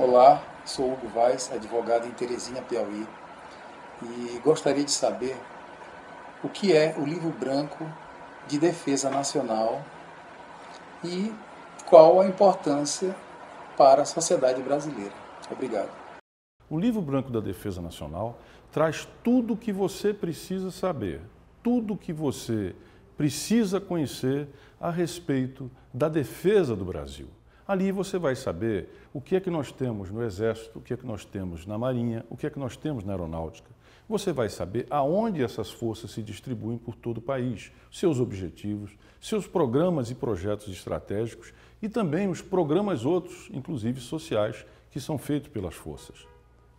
Olá, sou Hugo Vaz, advogado em Teresina, Piauí, e gostaria de saber o que é o Livro Branco de Defesa Nacional e qual a importância para a sociedade brasileira. Obrigado. O Livro Branco da Defesa Nacional traz tudo o que você precisa saber, tudo o que você precisa conhecer a respeito da defesa do Brasil. Ali você vai saber o que é que nós temos no Exército, o que é que nós temos na Marinha, o que é que nós temos na Aeronáutica. Você vai saber aonde essas forças se distribuem por todo o país, seus objetivos, seus programas e projetos estratégicos e também os programas outros, inclusive sociais, que são feitos pelas forças.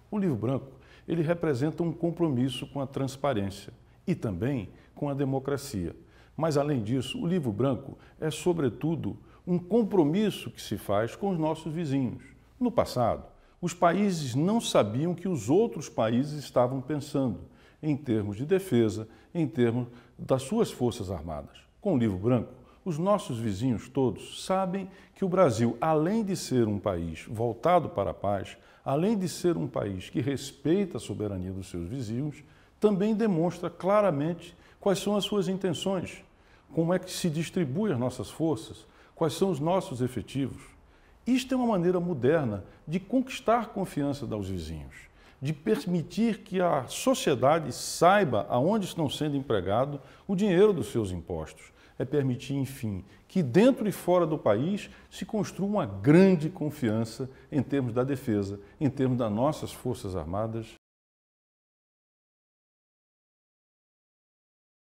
O livro branco, ele representa um compromisso com a transparência e também com a democracia. Mas além disso, o livro branco é sobretudo um compromisso que se faz com os nossos vizinhos. No passado, os países não sabiam que os outros países estavam pensando em termos de defesa, em termos das suas forças armadas. Com o livro branco, os nossos vizinhos todos sabem que o Brasil, além de ser um país voltado para a paz, além de ser um país que respeita a soberania dos seus vizinhos, também demonstra claramente quais são as suas intenções, como é que se distribui as nossas forças, quais são os nossos efetivos. Isto é uma maneira moderna de conquistar confiança dos vizinhos, de permitir que a sociedade saiba aonde estão sendo empregado o dinheiro dos seus impostos. É permitir, enfim, que dentro e fora do país se construa uma grande confiança em termos da defesa, em termos das nossas Forças Armadas